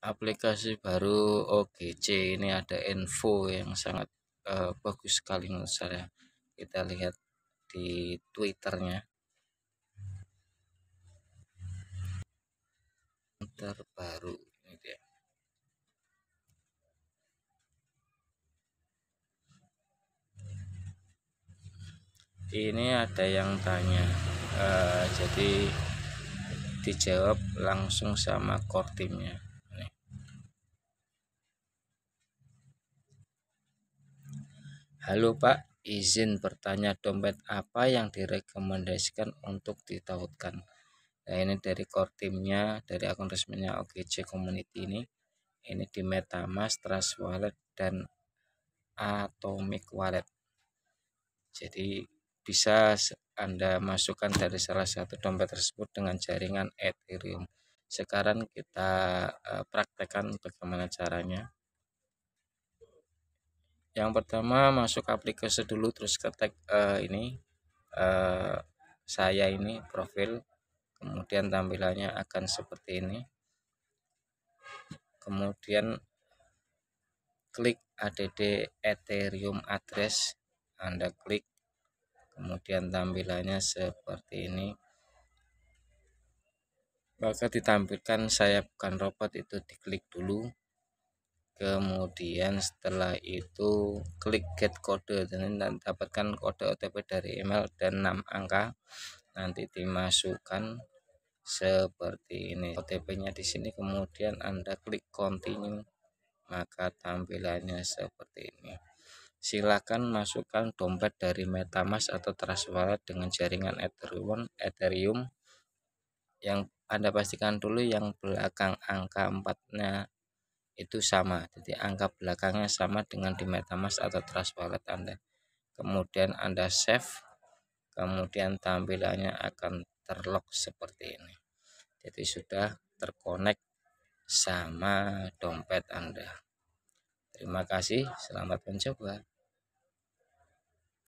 aplikasi baru OGC ini ada info yang sangat uh, bagus sekali menurut saya kita lihat di twitternya terbaru ini gitu dia. Ya. ini ada yang tanya uh, jadi dijawab langsung sama core timnya Halo Pak, izin bertanya dompet apa yang direkomendasikan untuk ditautkan? Nah ini dari core timnya, dari akun resminya OGC Community ini. Ini di Metamask, Trust Wallet, dan Atomic Wallet. Jadi bisa Anda masukkan dari salah satu dompet tersebut dengan jaringan Ethereum. Sekarang kita eh, praktekkan bagaimana caranya yang pertama masuk aplikasi dulu terus ketik uh, eh, ini uh, saya ini profil kemudian tampilannya akan seperti ini kemudian klik add ethereum address anda klik kemudian tampilannya seperti ini maka ditampilkan saya bukan robot itu diklik dulu kemudian setelah itu klik get kode dan dapatkan kode OTP dari email dan 6 angka nanti dimasukkan seperti ini OTP-nya di sini kemudian Anda klik continue maka tampilannya seperti ini silakan masukkan dompet dari metamask atau trust wallet dengan jaringan ethereum ethereum yang Anda pastikan dulu yang belakang angka 4 nya itu sama jadi angka belakangnya sama dengan di metamask atau trust wallet anda kemudian anda save kemudian tampilannya akan terlock seperti ini jadi sudah terkonek sama dompet anda terima kasih selamat mencoba